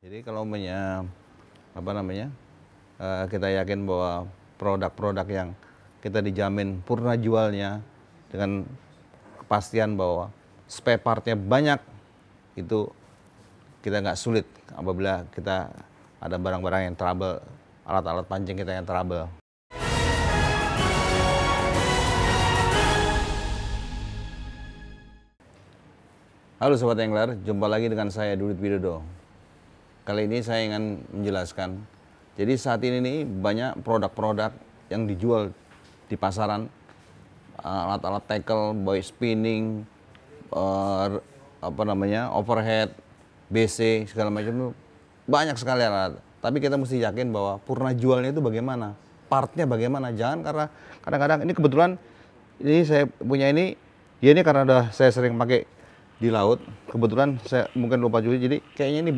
Jadi kalau punya apa namanya eh, kita yakin bahwa produk-produk yang kita dijamin purna jualnya dengan kepastian bahwa spare partnya banyak itu kita nggak sulit apabila kita ada barang-barang yang trouble alat-alat pancing kita yang trouble. Halo Sobat Engler, jumpa lagi dengan saya Dudit Widodo. Kali ini saya ingin menjelaskan. Jadi saat ini nih banyak produk-produk yang dijual di pasaran eh, alat-alat tackle, boy spinning, er, apa namanya overhead, BC segala macam itu banyak sekali alat. Tapi kita mesti yakin bahwa purna jualnya itu bagaimana, partnya bagaimana. Jangan karena kadang-kadang ini kebetulan ini saya punya ini, ya ini karena udah saya sering pakai di laut. Kebetulan saya mungkin lupa juga, jadi kayaknya ini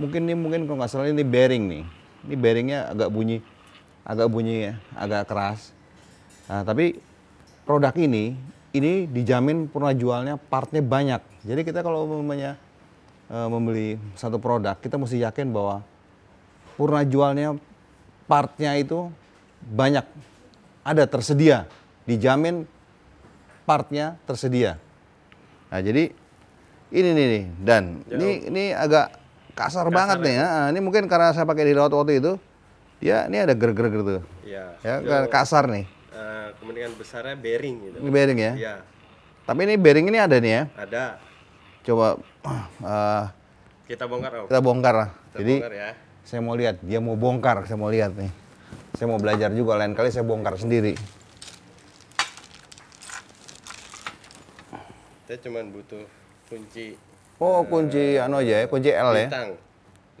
mungkin ini mungkin kalau nggak salah ini bearing nih ini bearingnya agak bunyi agak bunyi ya agak keras nah, tapi produk ini ini dijamin pernah jualnya partnya banyak jadi kita kalau umumnya e, membeli satu produk kita mesti yakin bahwa purna jualnya partnya itu banyak ada tersedia dijamin partnya tersedia nah jadi ini nih, dan ini ini agak kasar, banget nih. Ya. Ini mungkin karena saya pakai di laut waktu itu, ya ini ada ger-ger gitu. Iya. Ya, ya so, kan kasar nih. Uh, eh, kemudian besarnya bearing gitu. Ini bearing ya? Iya. Tapi ini bearing ini ada nih ya? Ada. Coba uh, kita bongkar om. Kita bongkar lah. Kita Jadi bongkar ya. saya mau lihat, dia mau bongkar, saya mau lihat nih. Saya mau belajar juga, lain kali saya bongkar sendiri. Saya cuma butuh kunci Oh, kunci uh, anu ano ya, kunci L bintang. ya. Bintang.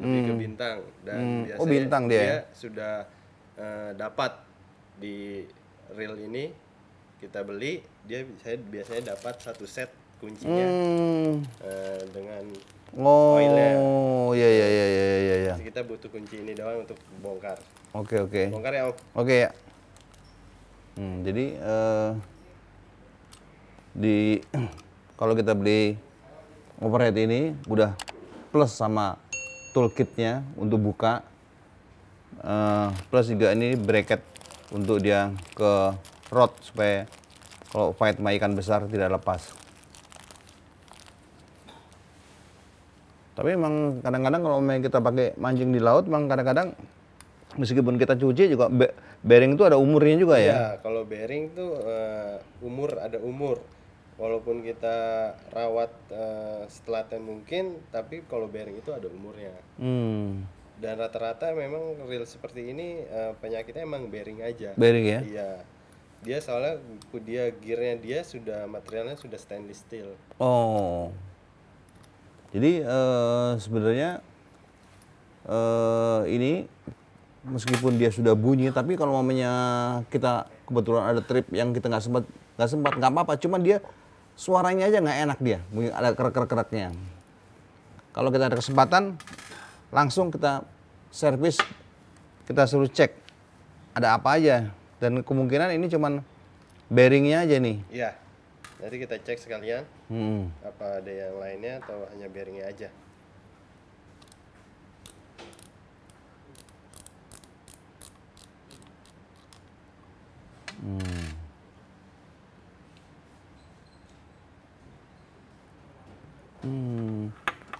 Lebih hmm. ke bintang dan hmm. Oh, biasanya oh, bintang dia, ya? dia sudah uh, dapat di reel ini kita beli, dia saya biasanya dapat satu set kuncinya hmm. uh, dengan Oh, oilnya. iya iya iya iya iya iya. Kita butuh kunci ini doang untuk bongkar. Oke, okay, oke. Okay. Bongkar ya, Om. Oke okay, ya. Hmm, jadi uh, di kalau kita beli overhead ini udah plus sama toolkitnya untuk buka uh, plus juga ini bracket untuk dia ke rod supaya kalau fight sama ikan besar tidak lepas tapi memang kadang-kadang kalau main kita pakai mancing di laut memang kadang-kadang meskipun kita cuci juga bearing itu ada umurnya juga ya, ya kalau bearing itu uh, eh, umur ada umur walaupun kita rawat uh, eh, setelaten mungkin tapi kalau bearing itu ada umurnya hmm. dan rata-rata memang real seperti ini uh, penyakitnya emang bearing aja bearing ya iya dia soalnya dia gearnya dia sudah materialnya sudah stainless steel oh jadi uh, sebenarnya uh, ini meskipun dia sudah bunyi tapi kalau mamanya kita kebetulan ada trip yang kita nggak sempat nggak sempat nggak apa-apa cuma dia suaranya aja nggak enak dia, ada kerak-keraknya. Kalau kita ada kesempatan, langsung kita servis, kita suruh cek ada apa aja. Dan kemungkinan ini cuman bearingnya aja nih. Iya, nanti kita cek sekalian hmm. apa ada yang lainnya atau hanya bearingnya aja. Hmm.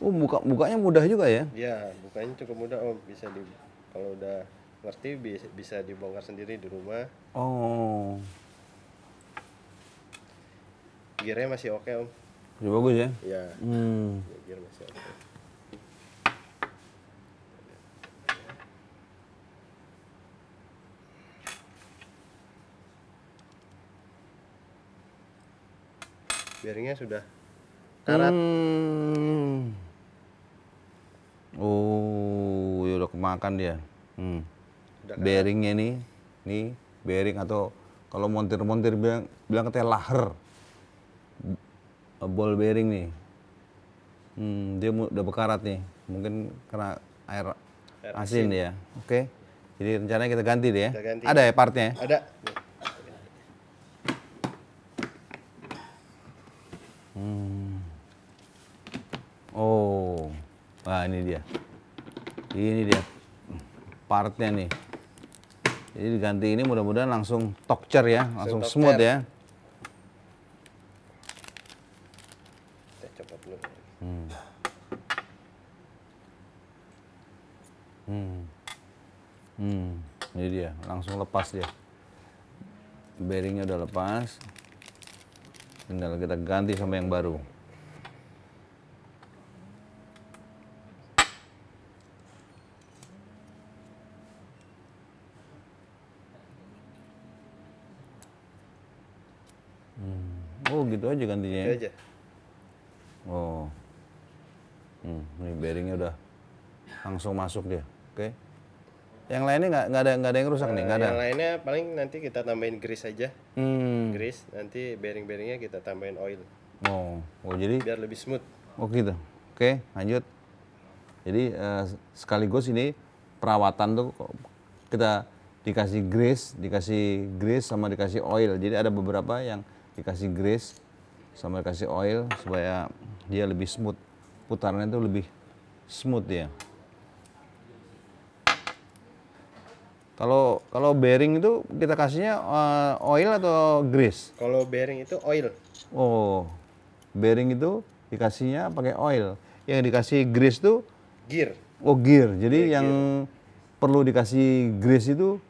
Oh, buka bukanya mudah juga ya? Iya, bukanya cukup mudah Om. Bisa di kalau udah ngerti bisa, bisa dibongkar sendiri di rumah. Oh. Gearnya masih oke Om. Masih bagus ya? Iya. Hmm. Ya, gear masih oke. bearingnya sudah karat. Hmm. makan dia. Hmm. Kan? Bearingnya ini, ini bearing atau kalau montir-montir bilang bilang katanya laher. Ball bearing nih. Hmm, dia udah berkarat nih. Mungkin kena air, air asin, asin dia. Oke. Okay. Jadi rencananya kita ganti deh ya. Ganti. Ada ya partnya? Ada. partnya nih. Jadi diganti ini mudah-mudahan langsung tokcer ya, langsung smooth ya. Hmm. Hmm. Hmm. Ini dia, langsung lepas dia. Bearingnya udah lepas. Tinggal kita ganti sama yang baru. gitu aja gantinya gitu aja oh hmm, ini bearingnya udah langsung masuk dia oke okay. yang lainnya nggak nggak ada nggak ada yang rusak uh, nih nggak eh, ada yang lainnya paling nanti kita tambahin grease aja hmm. grease nanti bearing bearingnya kita tambahin oil oh oh jadi biar lebih smooth oh gitu oke okay, lanjut jadi uh, sekaligus ini perawatan tuh kita dikasih grease, dikasih grease sama dikasih oil. Jadi ada beberapa yang dikasih grease, sambil kasih oil supaya dia lebih smooth putarannya itu lebih smooth ya kalau kalau bearing itu kita kasihnya eh, oil atau grease kalau bearing itu oil oh bearing itu dikasihnya pakai oil yang dikasih grease tuh gear oh gear jadi iya, gear, yang perlu dikasih grease itu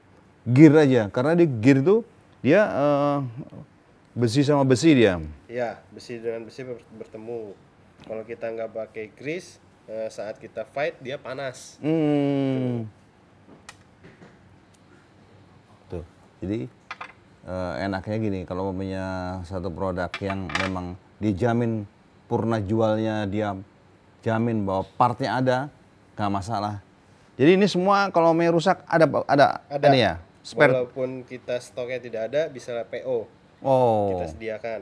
gear aja karena di gear itu dia uh, besi sama besi dia. Ya, besi dengan besi bertemu. Kalau kita nggak pakai grease, eh, saat kita fight dia panas. Hmm. Tuh. Jadi uh, enaknya gini, kalau punya satu produk yang memang dijamin purna jualnya dia jamin bahwa partnya ada, nggak masalah. Jadi ini semua kalau mau rusak ada ada, ada. ini ya. Spare. Walaupun kita stoknya tidak ada bisa PO. Oh. Kita sediakan.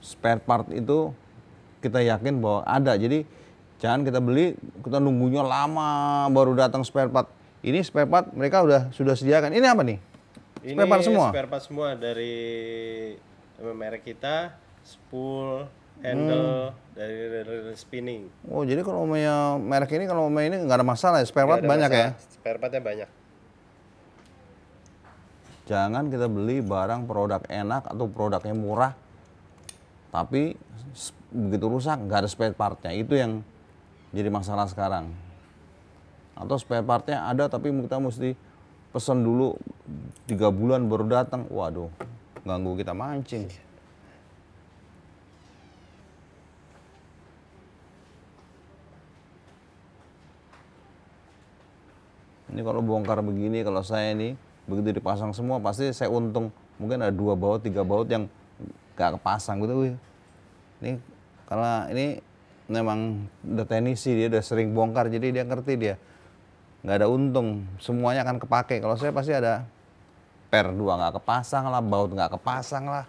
Spare part itu kita yakin bahwa ada. Jadi jangan kita beli, kita nunggunya lama baru datang spare part. Ini spare part mereka udah sudah sediakan. Ini apa nih? Ini spare part semua. Spare part semua dari merek kita, spool, handle hmm. dari, dari, dari spinning. Oh, jadi kalau merek ini kalau merek ini nggak ada masalah ya spare part banyak ya? masalah. ya? Spare partnya banyak. Jangan kita beli barang produk enak atau produknya murah, tapi begitu rusak nggak ada spare partnya. Itu yang jadi masalah sekarang. Atau spare partnya ada tapi kita mesti pesan dulu tiga bulan baru datang. Waduh, ganggu kita mancing. Ini kalau bongkar begini, kalau saya ini begitu dipasang semua pasti saya untung mungkin ada dua baut tiga baut yang gak kepasang gitu wih ini karena ini memang udah tenisi dia udah sering bongkar jadi dia ngerti dia nggak ada untung semuanya akan kepake kalau saya pasti ada per dua nggak kepasang lah baut nggak kepasang lah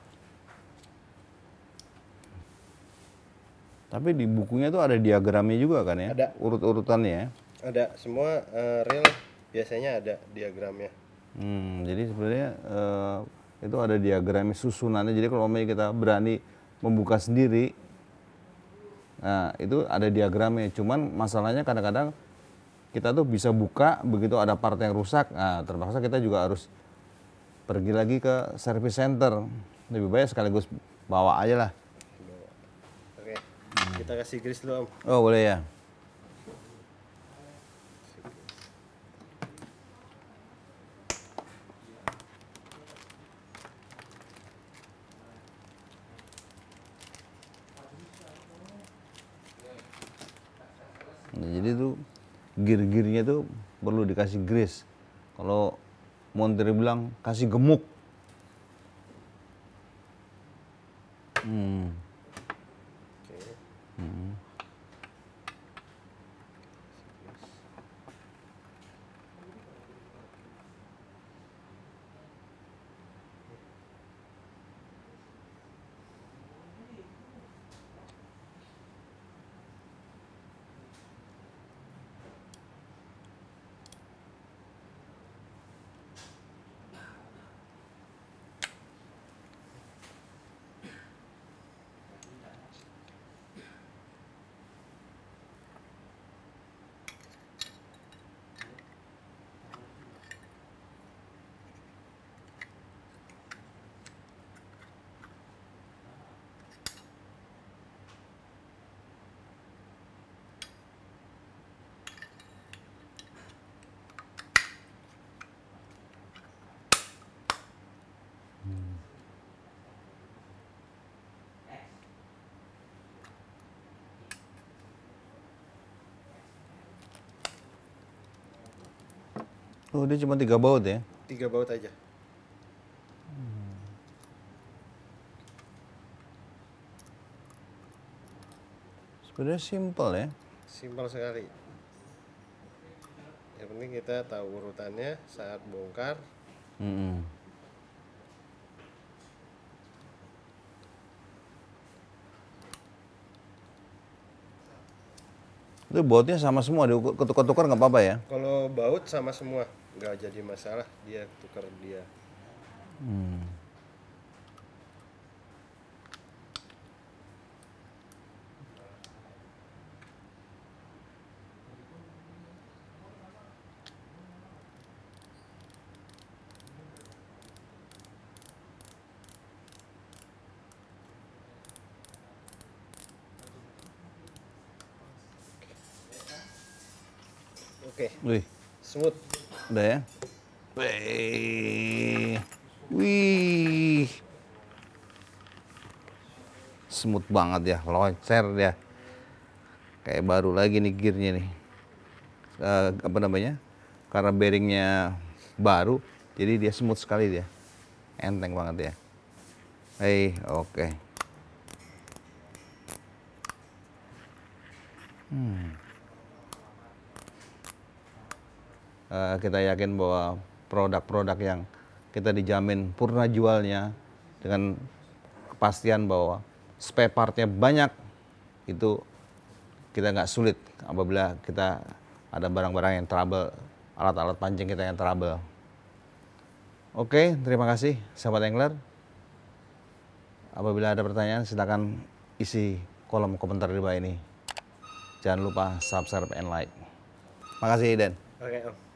tapi di bukunya tuh ada diagramnya juga kan ya ada urut urutannya ya? ada semua uh, real biasanya ada diagramnya Hmm, jadi sebenarnya uh, itu ada diagramnya susunannya. Jadi kalau omega kita berani membuka sendiri, nah itu ada diagramnya. Cuman masalahnya kadang-kadang kita tuh bisa buka begitu ada part yang rusak, nah, terpaksa kita juga harus pergi lagi ke service center. Lebih baik sekaligus bawa aja lah. Oke, kita kasih Chris dulu om. Oh boleh ya. jadi itu gear-gearnya itu perlu dikasih grease. kalau montir bilang kasih gemuk Oh, dia cuma tiga baut ya? Tiga baut aja. Hmm. Sebenarnya simpel ya? Simpel sekali. Yang penting kita tahu urutannya saat bongkar. Hmm. Itu bautnya sama semua, ketukar-tukar nggak apa-apa ya? Kalau baut sama semua nggak jadi masalah dia tukar dia hmm. Oke. Okay. Wih. Smooth. Udah ya. Wih. Smooth banget ya, loncer dia. Kayak baru lagi nih gearnya nih. Uh, apa namanya? Karena bearingnya baru, jadi dia smooth sekali dia. Enteng banget ya. Hei, oke. Okay. Hmm. Eh, kita yakin bahwa produk-produk yang kita dijamin purna jualnya dengan kepastian bahwa spare partnya banyak itu kita nggak sulit apabila kita ada barang-barang yang trouble, alat-alat pancing kita yang trouble. Oke, terima kasih sahabat angler. Apabila ada pertanyaan silakan isi kolom komentar di bawah ini. Jangan lupa subscribe and like. Makasih Iden. Oke, okay.